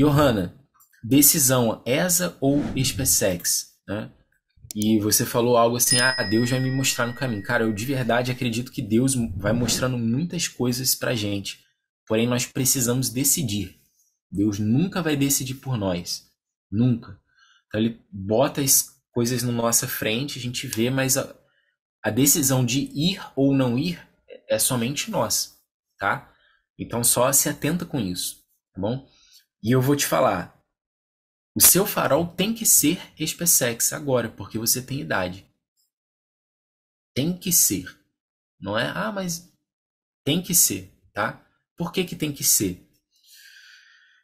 Johanna, decisão, essa ou SpaceX? Né? E você falou algo assim, ah, Deus vai me mostrar no caminho. Cara, eu de verdade acredito que Deus vai mostrando muitas coisas pra gente. Porém, nós precisamos decidir. Deus nunca vai decidir por nós. Nunca. Então, ele bota as coisas na nossa frente, a gente vê, mas a, a decisão de ir ou não ir é somente nossa, tá? Então, só se atenta com isso, tá bom? E eu vou te falar, o seu farol tem que ser SpaceX agora, porque você tem idade. Tem que ser. Não é, ah, mas tem que ser, tá? Por que, que tem que ser?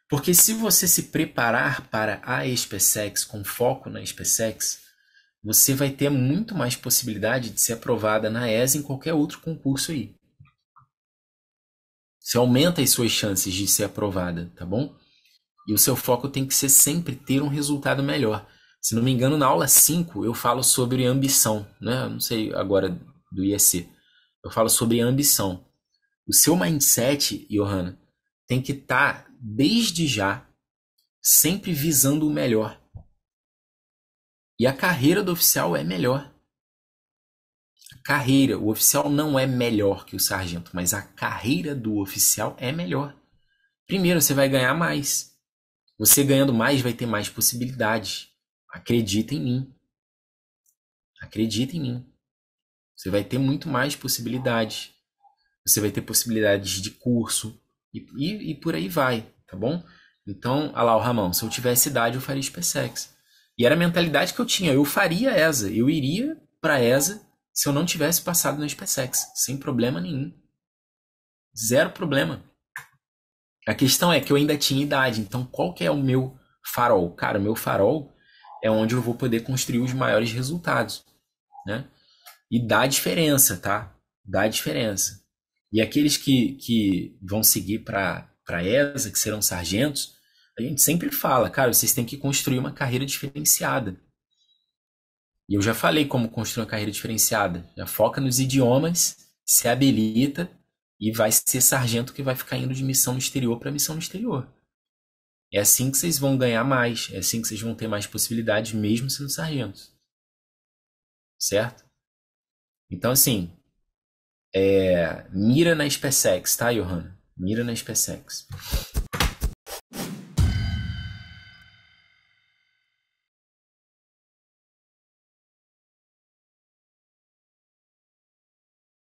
Porque se você se preparar para a SpaceX, com foco na SpaceX, você vai ter muito mais possibilidade de ser aprovada na ESA em qualquer outro concurso aí. Você aumenta as suas chances de ser aprovada, tá bom? E o seu foco tem que ser sempre ter um resultado melhor. Se não me engano, na aula 5 eu falo sobre ambição, né? não sei agora do IEC. Eu falo sobre ambição. O seu mindset, Johanna, tem que estar tá, desde já sempre visando o melhor. E a carreira do oficial é melhor. A carreira, o oficial não é melhor que o sargento, mas a carreira do oficial é melhor. Primeiro, você vai ganhar mais. Você ganhando mais vai ter mais possibilidades. Acredita em mim. Acredita em mim. Você vai ter muito mais possibilidades. Você vai ter possibilidades de curso e, e, e por aí vai, tá bom? Então, olha lá o Ramão, se eu tivesse idade eu faria SpaceX. E era a mentalidade que eu tinha, eu faria ESA, eu iria para ESA se eu não tivesse passado na SpaceX, sem problema nenhum. Zero problema. A questão é que eu ainda tinha idade, então qual que é o meu farol? Cara, o meu farol é onde eu vou poder construir os maiores resultados, né? E dá diferença, tá? Dá diferença. E aqueles que, que vão seguir para ESA, que serão sargentos, a gente sempre fala, cara, vocês têm que construir uma carreira diferenciada. E eu já falei como construir uma carreira diferenciada. Já foca nos idiomas, se habilita e vai ser sargento que vai ficar indo de missão no exterior para missão no exterior. É assim que vocês vão ganhar mais, é assim que vocês vão ter mais possibilidades, mesmo sendo sargentos. Certo? Então, assim, é... mira na SpaceX, tá, Johanna? Mira na SpaceX.